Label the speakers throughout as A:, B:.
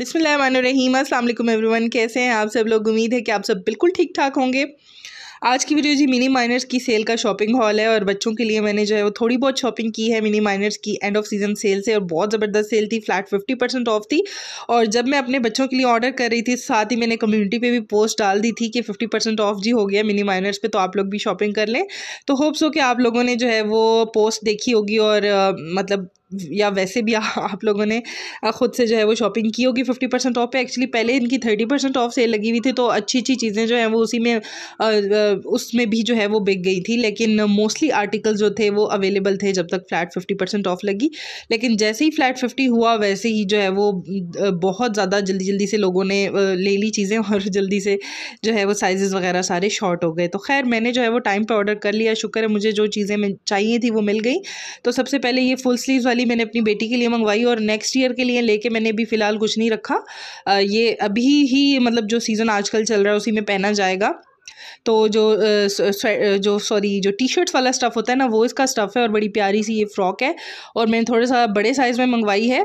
A: अस्सलाम वालेकुम एवरीवन कैसे हैं आप सब लोग उम्मीद है कि आप सब बिल्कुल ठीक ठाक होंगे आज की वीडियो जी मिनी माइनर्स की सेल का शॉपिंग हॉल है और बच्चों के लिए मैंने जो है वो थोड़ी बहुत शॉपिंग की है मिनी माइनर्स की एंड ऑफ सीजन सेल से और बहुत ज़बरदस्त सेल थी फ्लैट फिफ्टी परसेंट ऑफ थी और जब मैं अपने बच्चों के लिए ऑर्डर कर रही थी साथ ही मैंने कम्युनिटी पे भी पोस्ट डाल दी थी कि फिफ्टी परसेंट ऑफ जी हो गया मिनी माइनर्स पर तो आप लोग भी शॉपिंग कर लें तो होप्स हो कि आप लोगों ने जो है वो पोस्ट देखी होगी और आ, मतलब या वैसे भी आ, आप लोगों ने ख़ुद से जो है वो शॉपिंग की होगी फिफ्टी परसेंट ऑफ पे एक्चुअली पहले इनकी थर्टी परसेंट ऑफ सेल लगी हुई थी तो अच्छी अच्छी चीज़ें जो हैं वो उसी में उसमें भी जो है वो बिक गई थी लेकिन मोस्टली आर्टिकल जो थे वो अवेलेबल थे जब तक फ्लैट फिफ्टी परसेंट ऑफ लगी लेकिन जैसे ही फ्लैट फिफ्टी हुआ वैसे ही जो है वो बहुत ज़्यादा जल्दी जल्दी से लोगों ने ले ली चीज़ें और जल्दी से जो है वो साइज़ वगैरह सारे शॉर्ट हो गए तो खैर मैंने जो है वो टाइम पर ऑर्डर कर लिया शुक्र है मुझे जो चीज़ें चाहिए थी वो मिल गई तो सबसे पहले ये फुल स्लीव वाली मैंने अपनी बेटी के लिए मंगवाई और नेक्स्ट ईयर के लिए लेके मैंने अभी फ़िलहाल कुछ नहीं रखा आ, ये अभी ही मतलब जो सीज़न आजकल चल रहा है उसी में पहना जाएगा तो जो जो सॉरी जो टी शर्ट्स वाला स्टफ़ होता है ना वो इसका स्टफ़ है और बड़ी प्यारी सी ये फ़्रॉक है और मैंने थोड़ा सा बड़े साइज़ में मंगवाई है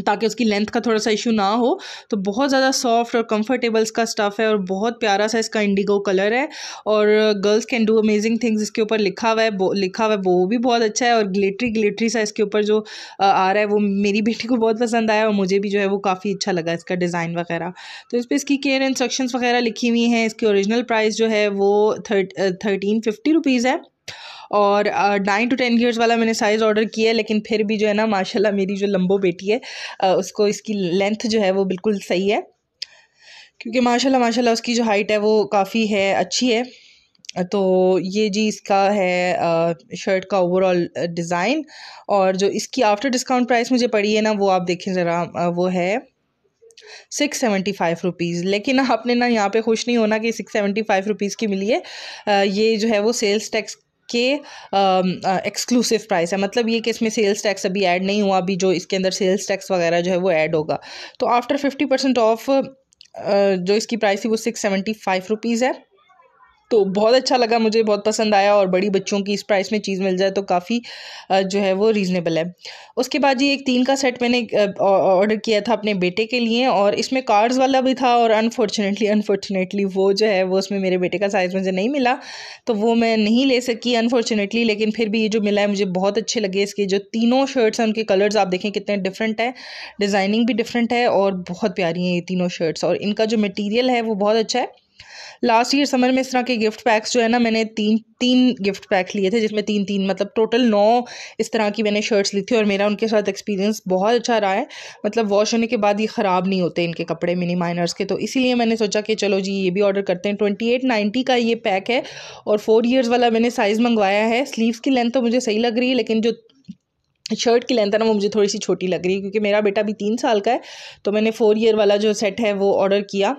A: ताकि उसकी लेंथ का थोड़ा सा इशू ना हो तो बहुत ज़्यादा सॉफ्ट और कंफर्टेबल इसका स्टफ़ है और बहुत प्यारा सा इसका इंडिगो कलर है और girls can do amazing things इसके ऊपर लिखा हुआ है लिखा हुआ है वो भी बहुत अच्छा है और ग्लिटरी ग्लिटरी सा इसके ऊपर जो आ रहा है वो मेरी बेटी को बहुत पसंद आया और मुझे भी जो है वो काफ़ी अच्छा लगा इसका डिज़ाइन वगैरह तो इस पर इसकी केयर इंस्ट्रक्शन वगैरह लिखी हुई हैं इसकी ओरिजिनल प्राइस जो है वो थर्ट थर्टीन फिफ्टी रुपीज़ है और नाइन टू टेन ईयर्स वाला मैंने साइज़ ऑर्डर किया है लेकिन फिर भी जो है ना माशाल्लाह मेरी जो लंबो बेटी है उसको इसकी लेंथ जो है वो बिल्कुल सही है क्योंकि माशाल्लाह माशाल्लाह उसकी जो हाइट है वो काफ़ी है अच्छी है तो ये जी इसका है शर्ट का ओवरऑल डिज़ाइन और जो इसकी आफ्टर डिस्काउंट प्राइस मुझे पड़ी है ना वो आप देखें ज़रा वो है सिक्स सेवेंटी फाइव रुपीज़ लेकिन आपने ना यहाँ पे खुश नहीं होना कि सिक्स सेवेंटी फाइव रुपीज़ की मिली है ये जो है वो सेल्स टैक्स के एक्सक्लूसिव uh, प्राइस है मतलब ये कि इसमें सेल्स टैक्स अभी ऐड नहीं हुआ अभी जो इसके अंदर सेल्स टैक्स वगैरह जो है वो ऐड होगा तो आफ्टर फिफ्टी परसेंट ऑफ जो इसकी प्राइस थी वो सिक्स सेवेंटी फाइव रुपीज़ है तो बहुत अच्छा लगा मुझे बहुत पसंद आया और बड़ी बच्चों की इस प्राइस में चीज़ मिल जाए तो काफ़ी जो है वो रीज़नेबल है उसके बाद ये एक तीन का सेट मैंने ऑर्डर किया था अपने बेटे के लिए और इसमें कार्ड्स वाला भी था और अनफॉर्चुनेटली अनफॉर्चुनेटली वो जो है वो उसमें मेरे बेटे का साइज़ मुझे नहीं मिला तो वो मैं नहीं ले सकी अनफॉर्चुनेटली लेकिन फिर भी ये जो मिला है मुझे बहुत अच्छे लगे इसके जो तीनों शर्ट्स हैं उनके कलर्स आप देखें कितने डिफरेंट हैं डिज़ाइनिंग भी डिफरेंट है और बहुत प्यारी हैं ये तीनों शर्ट्स और इनका जो मटीरियल है वो बहुत अच्छा है लास्ट ईयर समर में इस तरह के गिफ्ट पैक्स जो है ना मैंने तीन तीन गिफ्ट पैक लिए थे जिसमें तीन तीन मतलब टोटल नौ इस तरह की मैंने शर्ट्स ली थी और मेरा उनके साथ एक्सपीरियंस बहुत अच्छा रहा है मतलब वॉश होने के बाद ये ख़राब नहीं होते इनके कपड़े मिनी माइनर्स के तो इसीलिए मैंने सोचा कि चलो जी ये भी ऑर्डर करते हैं ट्वेंटी एट नाइन्टी का ये पैक है और फोर ईयर्स वाला मैंने साइज़ मंगवाया है स्लीव्स की लेंथ तो मुझे सही लग रही है लेकिन जो शर्ट की लेंथ है ना वो मुझे थोड़ी सी छोटी लग रही है क्योंकि मेरा बेटा भी तीन साल का है तो मैंने फ़ोर ईयर वाला जो सेट है वो ऑर्डर किया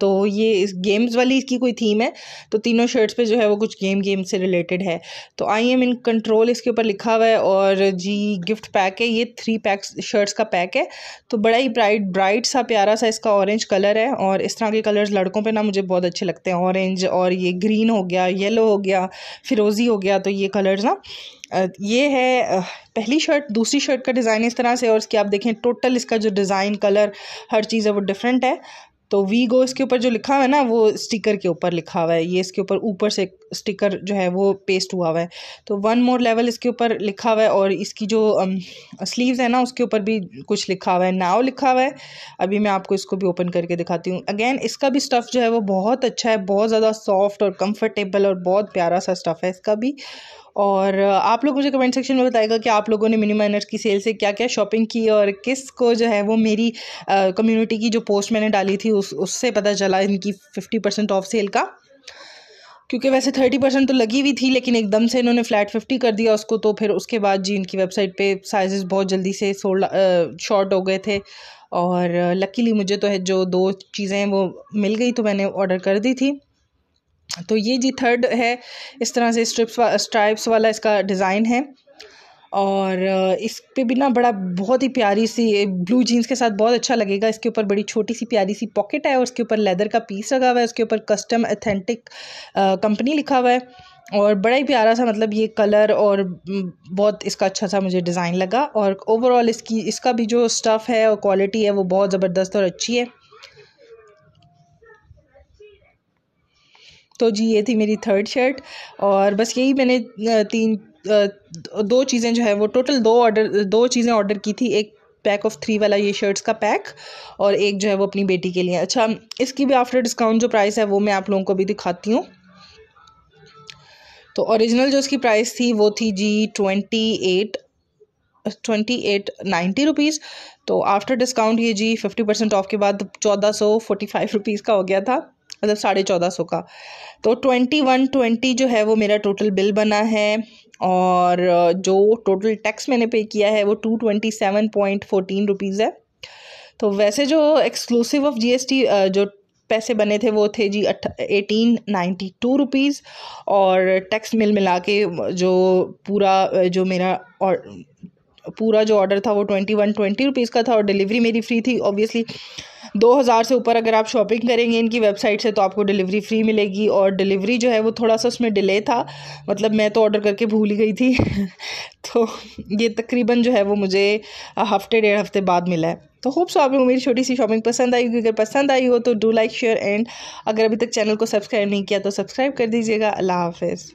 A: तो ये इस गेम्स वाली इसकी कोई थीम है तो तीनों शर्ट्स पे जो है वो कुछ गेम गेम से रिलेटेड है तो आई एम इन कंट्रोल इसके ऊपर लिखा हुआ है और जी गिफ्ट पैक है ये थ्री पैक्स शर्ट्स का पैक है तो बड़ा ही ब्राइट ब्राइट सा प्यारा सा इसका ऑरेंज कलर है और इस तरह के कलर्स लड़कों पे ना मुझे बहुत अच्छे लगते हैं ऑरेंज और ये ग्रीन हो गया येलो हो गया फिरोज़ी हो गया तो ये कलर्स ना ये है पहली शर्ट दूसरी शर्ट का डिज़ाइन इस तरह से और इसकी आप देखें टोटल इसका जो डिज़ाइन कलर हर चीज़ है वो डिफरेंट है तो वी गो इसके ऊपर जो लिखा हुआ है ना वो स्टिकर के ऊपर लिखा हुआ है ये इसके ऊपर ऊपर से स्टिकर जो है वो पेस्ट हुआ हुआ है तो वन मोर लेवल इसके ऊपर लिखा हुआ है और इसकी जो स्लीव्स um, है ना उसके ऊपर भी कुछ लिखा हुआ है नाव लिखा हुआ है अभी मैं आपको इसको भी ओपन करके दिखाती हूँ अगेन इसका भी स्टफ़ जो है वो बहुत अच्छा है बहुत ज़्यादा सॉफ्ट और कम्फर्टेबल और बहुत प्यारा सा स्टफ़ है इसका भी और आप लोग मुझे कमेंट सेक्शन में बताएगा कि आप लोगों ने मिनी माइनर्स की सेल से क्या क्या शॉपिंग की और किस को जो है वो मेरी कम्युनिटी की जो पोस्ट मैंने डाली थी उस उससे पता चला इनकी फिफ्टी परसेंट ऑफ सेल का क्योंकि वैसे थर्टी परसेंट तो लगी हुई थी लेकिन एकदम से इन्होंने फ्लैट फिफ्टी कर दिया उसको तो फिर उसके बाद जी इनकी वेबसाइट पे साइजेस बहुत जल्दी से सोल शॉर्ट हो गए थे और लकीली मुझे तो है जो दो चीज़ें वो मिल गई तो मैंने ऑर्डर कर दी थी तो ये जी थर्ड है इस तरह से स्ट्रिप्स वा, स्ट्राइप्स वाला इसका डिज़ाइन है और इस पे भी ना बड़ा बहुत ही प्यारी सी ब्लू जीन्स के साथ बहुत अच्छा लगेगा इसके ऊपर बड़ी छोटी सी प्यारी सी पॉकेट है और उसके ऊपर लेदर का पीस लगा हुआ है उसके ऊपर कस्टम अथेंटिक कंपनी लिखा हुआ है और बड़ा ही प्यारा सा मतलब ये कलर और बहुत इसका अच्छा सा मुझे डिज़ाइन लगा और ओवरऑल इसकी इसका भी जो स्टफ़ है और क्वालिटी है वो बहुत ज़बरदस्त और अच्छी है तो जी ये थी मेरी थर्ड शर्ट और बस यही मैंने तीन दो चीज़ें जो है वो टोटल दो ऑर्डर दो चीज़ें ऑर्डर की थी एक पैक ऑफ थ्री वाला ये शर्ट्स का पैक और एक जो है वो अपनी बेटी के लिए अच्छा इसकी भी आफ्टर डिस्काउंट जो प्राइस है वो मैं आप लोगों को भी दिखाती हूँ तो ओरिजिनल जो इसकी प्राइस थी वो थी जी twenty eight twenty eight ninety rupees तो आफ्टर डिस्काउंट ये जी फिफ्टी परसेंट ऑफ के बाद चौदह सौ फोर्टी फाइव रुपीज़ का हो गया था मतलब साढ़े चौदह सौ का तो ट्वेंटी वन ट्वेंटी जो है वो मेरा टोटल बिल बना है और जो टोटल टैक्स मैंने पे किया है वो two twenty seven point fourteen rupees है तो वैसे जो एक्सक्लूसिव ऑफ जीएसटी जो पैसे बने थे वो थे जी एटीन नाइन्टी टू रुपीज़ और टैक्स मिल मिला के जो पूरा जो मेरा और पूरा जो ऑर्डर था वो ट्वेंटी वन ट्वेंटी रुपीज़ का था और डिलीवरी मेरी फ्री थी ऑब्वियसली दो हज़ार से ऊपर अगर आप शॉपिंग करेंगे इनकी वेबसाइट से तो आपको डिलीवरी फ्री मिलेगी और डिलीवरी जो है वो थोड़ा सा उसमें डिले था मतलब मैं तो ऑर्डर करके भूल ही गई थी तो ये तकरीबन जो है वो मुझे हफ्ते डेढ़ हफ्ते बाद मिला है तो होप सो तो आप लोगों को मेरी छोटी सी शॉपिंग पसंद आई होगी अगर पसंद आई हो तो डू लाइक शेयर एंड अगर अभी तक चैनल को सब्सक्राइब नहीं किया तो सब्सक्राइब कर दीजिएगा अल्लाह हाफिज़